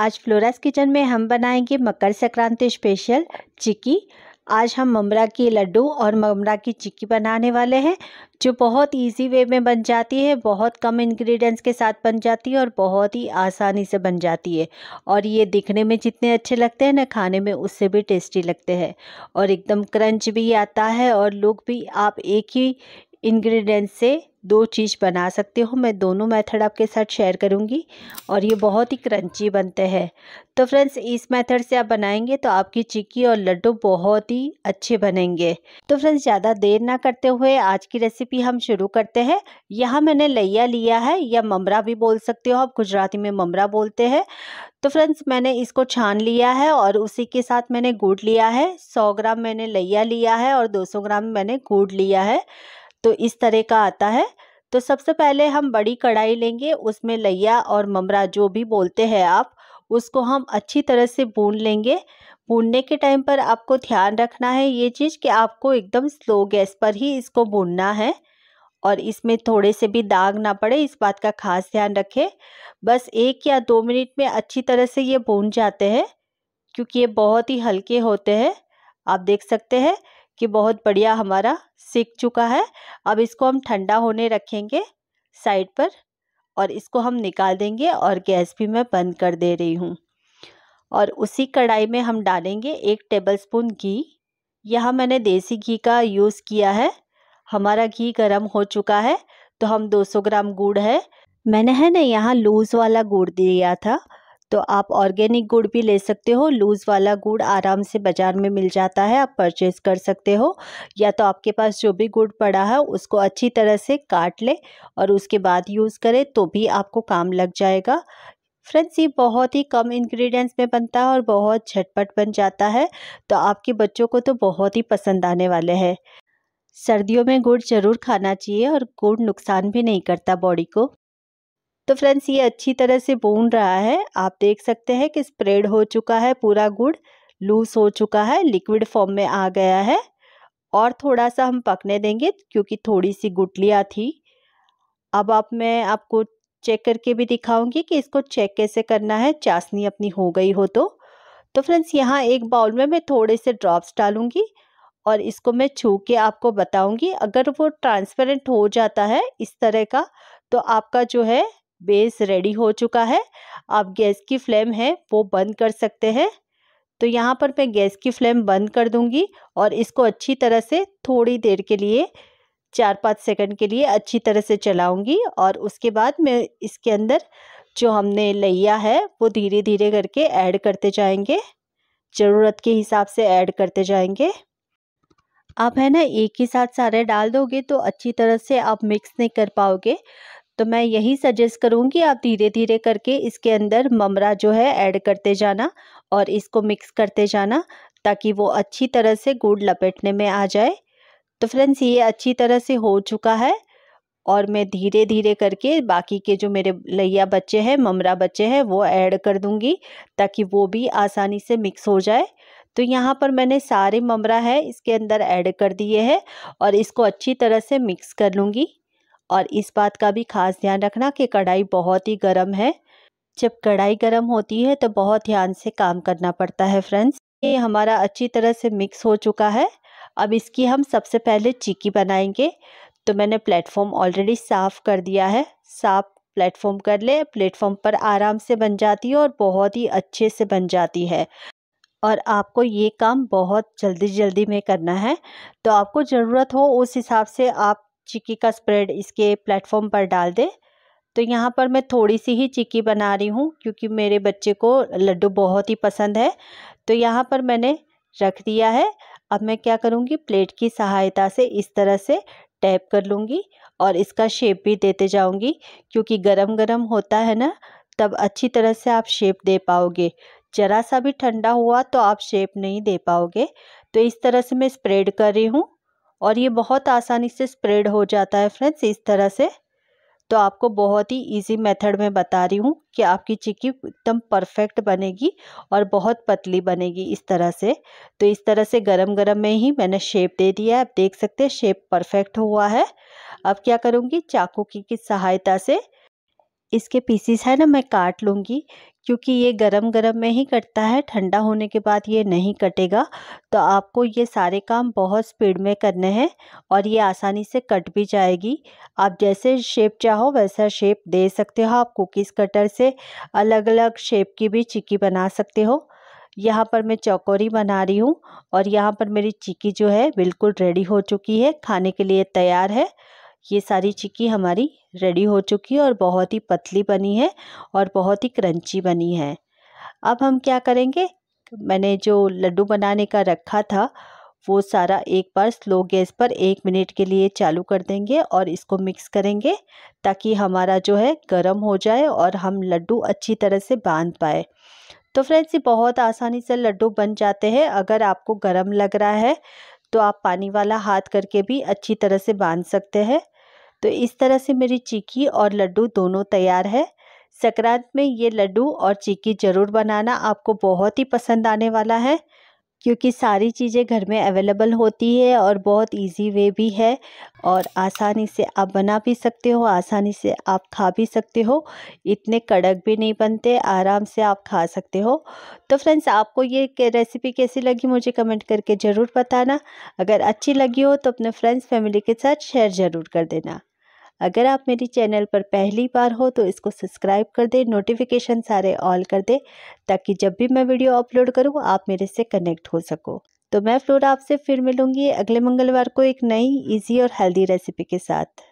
आज floras kitchen में हम बनाएंगे मकर संक्रांति स्पेशल चिक्की आज हम ममरा की लड्डू और ममरा की चिक्की बनाने वाले हैं जो बहुत इजी वे में बन जाती है बहुत कम इंग्रेडिएंट्स के साथ बन जाती है और बहुत ही आसानी से बन जाती है और ये दिखने में जितने अच्छे लगते हैं ना खाने में उससे भी टेस्टी लगते हैं और एकदम क्रंच भी आता है और लोग भी आप एक ही इन्ग्रीडियंट्स से दो चीज़ बना सकते हो मैं दोनों मेथड आपके साथ शेयर करूंगी और ये बहुत ही क्रंची बनते हैं तो फ्रेंड्स इस मेथड से आप बनाएंगे तो आपकी चिक्की और लड्डू बहुत ही अच्छे बनेंगे तो फ्रेंड्स ज़्यादा देर ना करते हुए आज की रेसिपी हम शुरू करते हैं यहाँ मैंने लैया लिया है या ममरा भी बोल सकते हो आप गुजराती में ममरा बोलते हैं तो फ्रेंड्स मैंने इसको छान लिया है और उसी के साथ मैंने गुड़ लिया है सौ ग्राम मैंने लैया लिया है और दो सौ ग्राम मैंने गुड़ लिया है तो इस तरह का आता है तो सबसे पहले हम बड़ी कढ़ाई लेंगे उसमें लैया और ममरा जो भी बोलते हैं आप उसको हम अच्छी तरह से भून लेंगे भूनने के टाइम पर आपको ध्यान रखना है ये चीज़ कि आपको एकदम स्लो गैस पर ही इसको भूनना है और इसमें थोड़े से भी दाग ना पड़े इस बात का खास ध्यान रखें बस एक या दो मिनट में अच्छी तरह से ये भून जाते हैं क्योंकि ये बहुत ही हल्के होते हैं आप देख सकते हैं कि बहुत बढ़िया हमारा सीख चुका है अब इसको हम ठंडा होने रखेंगे साइड पर और इसको हम निकाल देंगे और गैस भी मैं बंद कर दे रही हूँ और उसी कढ़ाई में हम डालेंगे एक टेबलस्पून घी यहाँ मैंने देसी घी का यूज़ किया है हमारा घी गर्म हो चुका है तो हम 200 ग्राम गुड़ है मैंने है ना यहाँ लूज़ वाला गुड़ दिया था तो आप ऑर्गेनिक गुड़ भी ले सकते हो लूज़ वाला गुड़ आराम से बाज़ार में मिल जाता है आप परचेज़ कर सकते हो या तो आपके पास जो भी गुड़ पड़ा है उसको अच्छी तरह से काट ले और उसके बाद यूज़ करें तो भी आपको काम लग जाएगा फ्रेंड्स ये बहुत ही कम इंग्रेडिएंट्स में बनता है और बहुत झटपट बन जाता है तो आपके बच्चों को तो बहुत ही पसंद आने वाले हैं सर्दियों में गुड़ ज़रूर खाना चाहिए और गुड़ नुकसान भी नहीं करता बॉडी को तो फ्रेंड्स ये अच्छी तरह से बून रहा है आप देख सकते हैं कि स्प्रेड हो चुका है पूरा गुड़ लूज हो चुका है लिक्विड फॉर्म में आ गया है और थोड़ा सा हम पकने देंगे क्योंकि थोड़ी सी गुटलियाँ थी अब आप मैं आपको चेक करके भी दिखाऊंगी कि इसको चेक कैसे करना है चाशनी अपनी हो गई हो तो तो फ्रेंड्स यहाँ एक बाउल में मैं थोड़े से ड्रॉप्स डालूंगी और इसको मैं छू के आपको बताऊंगी अगर वो ट्रांसपेरेंट हो जाता है इस तरह का तो आपका जो है बेस रेडी हो चुका है आप गैस की फ्लेम है वो बंद कर सकते हैं तो यहाँ पर मैं गैस की फ्लेम बंद कर दूँगी और इसको अच्छी तरह से थोड़ी देर के लिए चार पाँच सेकंड के लिए अच्छी तरह से चलाऊँगी और उसके बाद मैं इसके अंदर जो हमने लिया है वो धीरे धीरे करके ऐड करते जाएंगे ज़रूरत के हिसाब से ऐड करते जाएंगे आप है ना एक ही साथ सारे डाल दोगे तो अच्छी तरह से आप मिक्स नहीं कर पाओगे तो मैं यही सजेस्ट करूँगी आप धीरे धीरे करके इसके अंदर ममरा जो है ऐड करते जाना और इसको मिक्स करते जाना ताकि वो अच्छी तरह से गुड़ लपेटने में आ जाए तो फ्रेंड्स ये अच्छी तरह से हो चुका है और मैं धीरे धीरे करके बाकी के जो मेरे लैया बच्चे हैं ममरा बच्चे हैं वो ऐड कर दूँगी ताकि वो भी आसानी से मिक्स हो जाए तो यहाँ पर मैंने सारे ममरा है इसके अंदर ऐड कर दिए हैं और इसको अच्छी तरह से मिक्स कर लूँगी और इस बात का भी खास ध्यान रखना कि कढ़ाई बहुत ही गर्म है जब कढ़ाई गर्म होती है तो बहुत ध्यान से काम करना पड़ता है फ्रेंड्स ये हमारा अच्छी तरह से मिक्स हो चुका है अब इसकी हम सबसे पहले चिक्की बनाएंगे तो मैंने प्लेटफॉर्म ऑलरेडी साफ़ कर दिया है साफ प्लेटफॉर्म कर ले प्लेटफॉर्म पर आराम से बन जाती है और बहुत ही अच्छे से बन जाती है और आपको ये काम बहुत जल्दी जल्दी में करना है तो आपको ज़रूरत हो उस हिसाब से आप चिक्की का स्प्रेड इसके प्लेटफॉर्म पर डाल दें तो यहाँ पर मैं थोड़ी सी ही चिक्की बना रही हूँ क्योंकि मेरे बच्चे को लड्डू बहुत ही पसंद है तो यहाँ पर मैंने रख दिया है अब मैं क्या करूँगी प्लेट की सहायता से इस तरह से टैप कर लूँगी और इसका शेप भी देते जाऊँगी क्योंकि गरम गरम होता है ना तब अच्छी तरह से आप शेप दे पाओगे ज़रा सा भी ठंडा हुआ तो आप शेप नहीं दे पाओगे तो इस तरह से मैं स्प्रेड कर रही हूँ और ये बहुत आसानी से स्प्रेड हो जाता है फ्रेंड्स इस तरह से तो आपको बहुत ही इजी मेथड में बता रही हूँ कि आपकी चिक्की एकदम परफेक्ट बनेगी और बहुत पतली बनेगी इस तरह से तो इस तरह से गरम गरम में ही मैंने शेप दे दिया है आप देख सकते हैं शेप परफेक्ट हुआ है अब क्या करूँगी चाकू की, की सहायता से इसके पीसीस है ना मैं काट लूँगी क्योंकि ये गरम गरम में ही कटता है ठंडा होने के बाद ये नहीं कटेगा तो आपको ये सारे काम बहुत स्पीड में करने हैं और ये आसानी से कट भी जाएगी आप जैसे शेप चाहो वैसा शेप दे सकते हो आप कुकीज़ कटर से अलग अलग शेप की भी चिक्की बना सकते हो यहाँ पर मैं चौकोरी बना रही हूँ और यहाँ पर मेरी चिक्की जो है बिल्कुल रेडी हो चुकी है खाने के लिए तैयार है ये सारी चिक्की हमारी रेडी हो चुकी है और बहुत ही पतली बनी है और बहुत ही क्रंची बनी है अब हम क्या करेंगे मैंने जो लड्डू बनाने का रखा था वो सारा एक बार स्लो गैस पर एक मिनट के लिए चालू कर देंगे और इसको मिक्स करेंगे ताकि हमारा जो है गर्म हो जाए और हम लड्डू अच्छी तरह से बांध पाए तो फ्रेंड्स ये बहुत आसानी से लड्डू बन जाते हैं अगर आपको गर्म लग रहा है तो आप पानी वाला हाथ करके भी अच्छी तरह से बांध सकते हैं तो इस तरह से मेरी चिक्की और लड्डू दोनों तैयार है संक्रांत में ये लड्डू और चिक्की ज़रूर बनाना आपको बहुत ही पसंद आने वाला है क्योंकि सारी चीज़ें घर में अवेलेबल होती है और बहुत इजी वे भी है और आसानी से आप बना भी सकते हो आसानी से आप खा भी सकते हो इतने कड़क भी नहीं बनते आराम से आप खा सकते हो तो फ्रेंड्स आपको ये रेसिपी कैसी लगी मुझे कमेंट करके ज़रूर बताना अगर अच्छी लगी हो तो अपने फ्रेंड्स फैमिली के साथ शेयर ज़रूर कर देना अगर आप मेरी चैनल पर पहली बार हो तो इसको सब्सक्राइब कर दें नोटिफिकेशन सारे ऑल कर दें ताकि जब भी मैं वीडियो अपलोड करूँ आप मेरे से कनेक्ट हो सको तो मैं फ्लोर आपसे फिर मिलूँगी अगले मंगलवार को एक नई ईजी और हेल्दी रेसिपी के साथ